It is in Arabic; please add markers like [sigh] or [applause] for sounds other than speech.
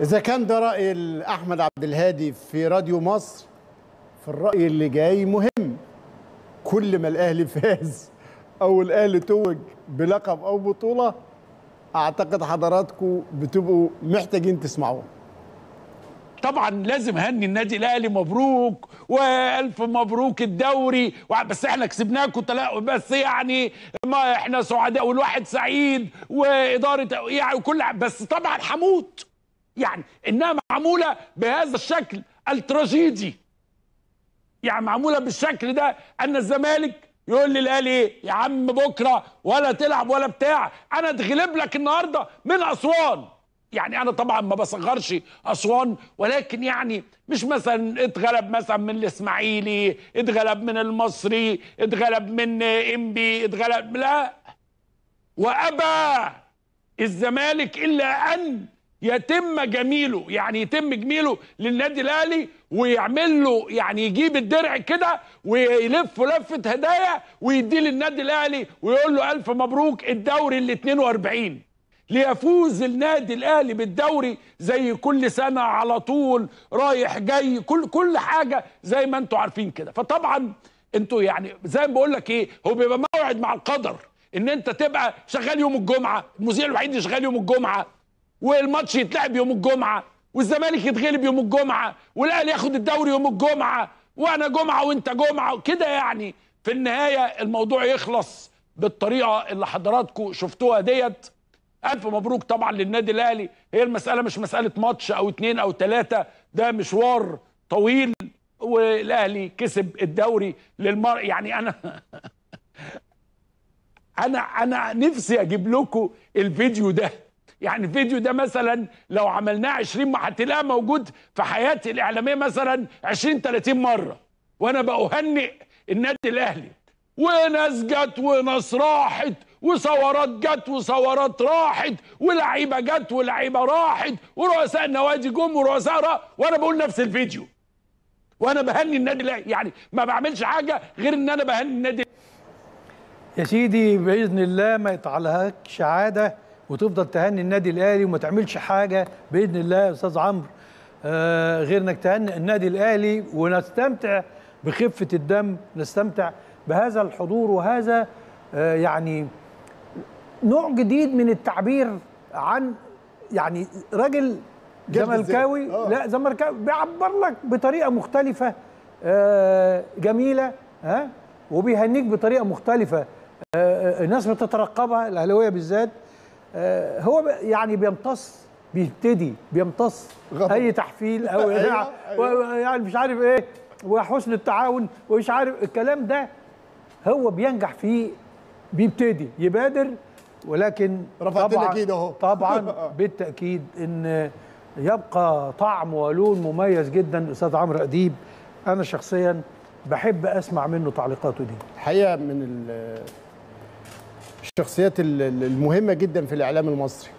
إذا كان ده رأي أحمد عبد الهادي في راديو مصر فالرأي اللي جاي مهم كل ما الأهلي [laughs] فاز أو الأهلي توج بلقب أو بطولة أعتقد حضراتكم بتبقوا محتاجين تسمعوه طبعا لازم هني النادي الاهلي مبروك والف مبروك الدوري بس احنا كسبناكم بس يعني ما احنا سعداء والواحد سعيد واداره يعني وكل بس طبعا حموت يعني انها معموله بهذا الشكل التراجيدي يعني معموله بالشكل ده ان الزمالك يقول لي الاهلي ايه يا عم بكره ولا تلعب ولا بتاع انا اتغلب لك النهارده من اسوان يعني انا طبعا ما بصغرش اسوان ولكن يعني مش مثلا اتغلب مثلا من الاسماعيلي اتغلب من المصري اتغلب من امبي اتغلب لا وابى الزمالك الا ان يتم جميله يعني يتم جميله للنادي الاهلي ويعمل له يعني يجيب الدرع كده ويلف لفه هدايا ويديه للنادي الاهلي ويقول له الف مبروك الدوري ال 42 ليفوز النادي الاهلي بالدوري زي كل سنه على طول رايح جاي كل كل حاجه زي ما انتم عارفين كده فطبعا انتوا يعني زي ما بقول لك ايه هو بيبقى موعد مع القدر ان انت تبقى شغال يوم الجمعه المذيع الوحيد اللي شغال يوم الجمعه والماتش يتلعب يوم الجمعه والزمالك يتغلب يوم الجمعه والاهلي ياخد الدوري يوم الجمعه وانا جمعه وانت جمعه كده يعني في النهايه الموضوع يخلص بالطريقه اللي حضراتكم شفتوها ديت الف مبروك طبعا للنادي الاهلي هي المساله مش مساله ماتش او اتنين او تلاته ده مشوار طويل والاهلي كسب الدوري للمر يعني انا [laughs] انا انا نفسي اجيب لكم الفيديو ده يعني الفيديو ده مثلا لو عملناه 20 ما هتلاقيه موجود في حياتي الاعلاميه مثلا 20 30 مره وانا بأهنئ النادي الاهلي وناس جت وناس راحت وثورات جت وثورات راحت ولاعيبه جت ولاعيبه راحت ورؤساء النوادي جم ورؤساء راح وانا بقول نفس الفيديو وانا بهني النادي الاهلي يعني ما بعملش حاجه غير ان انا بهني النادي يا سيدي باذن الله ما يطلعلكش عاده وتفضل تهني النادي الاهلي وما تعملش حاجه باذن الله يا استاذ عمرو آه غير انك تهنئ النادي الاهلي ونستمتع بخفه الدم نستمتع بهذا الحضور وهذا آه يعني نوع جديد من التعبير عن يعني راجل زملكاوي آه. لا زملكاوي بيعبر لك بطريقه مختلفه آه جميله ها وبيهنيك بطريقه مختلفه آه، آه، الناس بتترقبها الاهلاويه بالذات آه، هو يعني بيمتص بيبتدي بيمتص غضب. اي تحفيل او [laughs] أيوة. أيوة. يعني مش عارف ايه وحسن التعاون ومش عارف الكلام ده هو بينجح فيه بيبتدي يبادر ولكن رفعت طبعا اكيد اهو [laughs] طبعا بالتاكيد ان يبقى طعم ولون مميز جدا استاذ عمرو اديب انا شخصيا بحب اسمع منه تعليقاته دي الحقيقه من الشخصيات المهمه جدا في الاعلام المصري